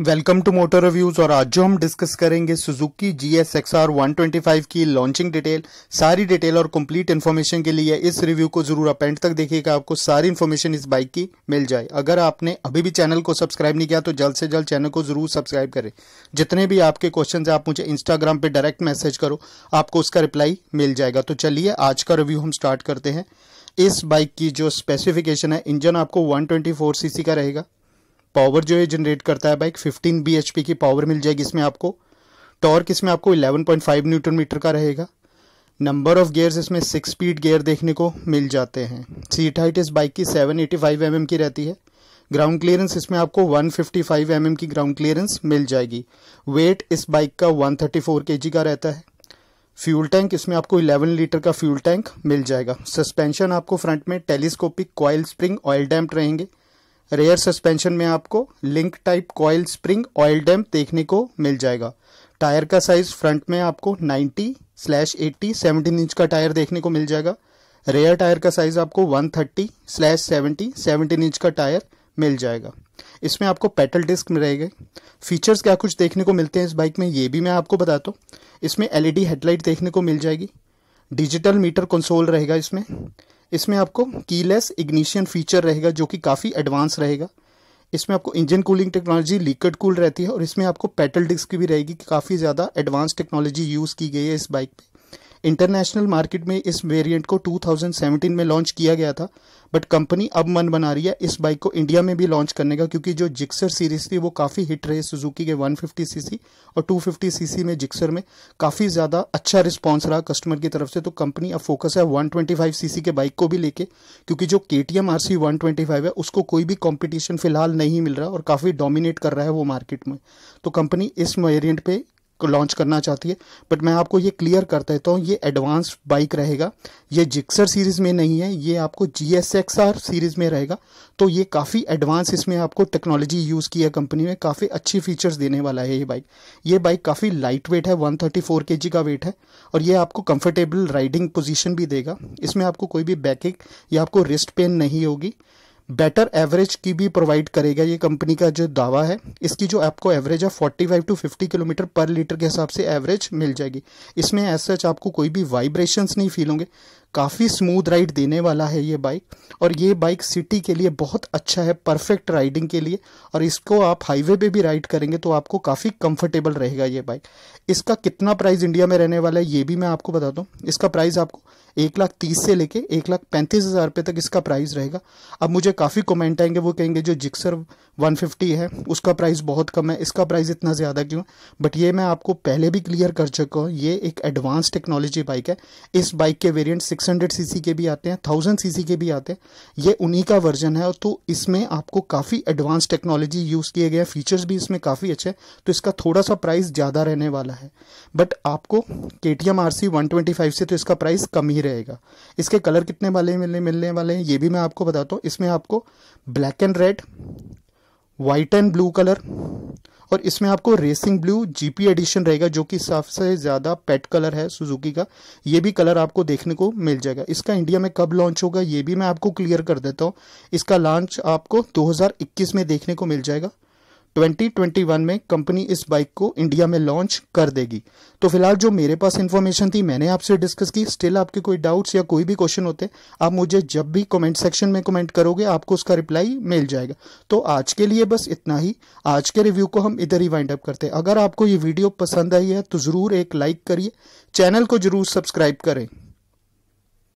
welcome to motor reviews और आज जो हम डिस्कस करेंगे Suzuki G S X R one twenty five की लॉन्चिंग डिटेल सारी डिटेल और कंप्लीट इन्फॉर्मेशन के लिए इस रिव्यू को जरूर आप एंड तक देखिएगा आपको सारी इन्फॉर्मेशन इस बाइक की मिल जाए अगर आपने अभी भी चैनल को सब्सक्राइब नहीं किया तो जल्द से जल्द चैनल को जरूर सब्सक्राइब करें जितने भी आपके क्वेश्चन है आप मुझे इंस्टाग्राम पर डायरेक्ट मैसेज करो आपको उसका रिप्लाई मिल जाएगा तो चलिए आज का रिव्यू हम स्टार्ट करते हैं इस बाइक की जो स्पेसिफिकेशन है इंजन आपको 124 सीसी का रहेगा पावर जो है जनरेट करता है बाइक 15 बी की पावर मिल जाएगी इसमें आपको टॉर्क इसमें आपको 11.5 न्यूटन मीटर का रहेगा नंबर ऑफ गियर्स इसमें सिक्स स्पीड गेयर देखने को मिल जाते हैं सीट हाइट इस बाइक की 785 एटी mm की रहती है ग्राउंड क्लियरेंस इसमें आपको 155 फिफ्टी mm की ग्राउंड क्लियरेंस मिल जाएगी वेट इस बाइक का 134 थर्टी का रहता है फ्यूल टैंक इसमें आपको 11 लीटर का फ्यूल टैंक मिल जाएगा सस्पेंशन आपको फ्रंट में telescopic coil spring oil damp रहेंगे रेयर सस्पेंशन में आपको link type coil spring oil damp देखने को मिल जाएगा टायर का साइज फ्रंट में आपको 90 स्लैश एट्टी सेवनटीन इंच का टायर देखने को मिल जाएगा रेयर टायर का साइज आपको 130 स्लैश सेवेंटी सेवनटीन इंच का टायर मिल जाएगा इसमें आपको पेटल डिस्क रहेगा फीचर्स क्या कुछ देखने को मिलते हैं इस बाइक में ये भी मैं आपको बताता हूँ इसमें एलईडी हेडलाइट e देखने को मिल जाएगी डिजिटल मीटर कंसोल रहेगा इसमें इसमें आपको कीलेस इग्निशियन फीचर रहेगा जो कि काफ़ी एडवांस रहेगा इसमें आपको engine cooling technology liquid cool रहती है और इसमें आपको पेटल डिस्क भी रहेगी कि काफ़ी ज़्यादा एडवांस टेक्नोलॉजी यूज़ की गई है इस बाइक पे इंटरनेशनल मार्केट में इस वेरिएंट को 2017 में लॉन्च किया गया था बट कंपनी अब मन बना रही है इस बाइक को इंडिया में भी लॉन्च करने का क्योंकि जो जिक्सर सीरीज थी वो काफ़ी हिट रही सुजुकी के 150 सीसी और 250 सीसी में जिक्सर में काफ़ी ज़्यादा अच्छा रिस्पॉन्स रहा कस्टमर की तरफ से तो कंपनी अब फोकस है 125 सीसी के बाइक को भी लेके क्योंकि जो K T M R C one twenty five है उसको कोई भी कॉम्पिटिशन फिलहाल नहीं मिल रहा और काफ़ी डोमिनेट कर रहा है वो मार्केट में तो कंपनी इस वेरियंट पर को लॉन्च करना चाहती है बट मैं आपको ये क्लियर कर देता हूँ ये एडवांस बाइक रहेगा ये जिक्सर सीरीज़ में नहीं है ये आपको G S X R series में रहेगा तो ये काफ़ी एडवांस इसमें आपको टेक्नोलॉजी यूज़ की है कंपनी में काफ़ी अच्छी फीचर्स देने वाला है ये बाइक ये बाइक काफ़ी लाइट वेट है one thirty four K G का वेट है और ये आपको कंफर्टेबल राइडिंग पोजिशन भी देगा इसमें आपको कोई भी बैक या आपको रिस्ट पेन नहीं होगी बेटर एवरेज की भी प्रोवाइड करेगा ये कंपनी का जो दावा है इसकी जो आपको एवरेज है 45 टू 50 किलोमीटर पर लीटर के हिसाब से एवरेज मिल जाएगी इसमें एज सच आपको कोई भी वाइब्रेशंस नहीं फील होंगे काफ़ी स्मूथ राइड देने वाला है ये बाइक और ये बाइक सिटी के लिए बहुत अच्छा है परफेक्ट राइडिंग के लिए और इसको आप हाईवे पे भी राइड करेंगे तो आपको काफ़ी कंफर्टेबल रहेगा ये बाइक इसका कितना प्राइस इंडिया में रहने वाला है ये भी मैं आपको बता दूँ इसका प्राइस आपको एक लाख तीस से लेके एक लाख पैंतीस हज़ार रुपये तक इसका प्राइस रहेगा अब मुझे काफ़ी कमेंट आएंगे वो कहेंगे जो जिक्सर वन फिफ्टी है उसका प्राइस बहुत कम है इसका प्राइस इतना ज़्यादा क्यों बट ये मैं आपको पहले भी क्लियर कर चुका हूँ ये एक एडवांस टेक्नोलॉजी बाइक है इस बाइक के variant six six hundred C के भी आते हैं थाउजेंड सी के भी आते हैं ये उन्हीं का वर्जन है तो इसमें आपको काफ़ी एडवांस टेक्नोलॉजी यूज़ किए गए फीचर्स भी इसमें काफ़ी अच्छे हैं तो इसका थोड़ा सा प्राइस ज़्यादा रहने वाला है बट आपको K T M R C one twenty five से तो इसका प्राइस कम ही रहेगा इसके कलर कितने वाले मिलने मिलने वाले हैं ये भी मैं आपको बताता हूँ इसमें आपको black and red white and blue colour और इसमें आपको रेसिंग ब्लू जीपी एडिशन रहेगा जो कि सबसे ज़्यादा पेट कलर है सुजुकी का ये भी कलर आपको देखने को मिल जाएगा इसका इंडिया में कब लॉन्च होगा ये भी मैं आपको क्लियर कर देता हूँ इसका लॉन्च आपको 2021 में देखने को मिल जाएगा 2021 में कंपनी इस बाइक को इंडिया में लॉन्च कर देगी तो फिलहाल जो मेरे पास इन्फॉर्मेशन थी मैंने आपसे डिस्कस की स्टिल आपके कोई डाउट्स या कोई भी क्वेश्चन होते आप मुझे जब भी कमेंट सेक्शन में कमेंट करोगे आपको उसका रिप्लाई मिल जाएगा तो आज के लिए बस इतना ही आज के रिव्यू को हम इधर ही वाइंड अप करते हैं अगर आपको ये वीडियो पसंद आई है तो ज़रूर एक लाइक करिए चैनल को जरूर सब्सक्राइब करें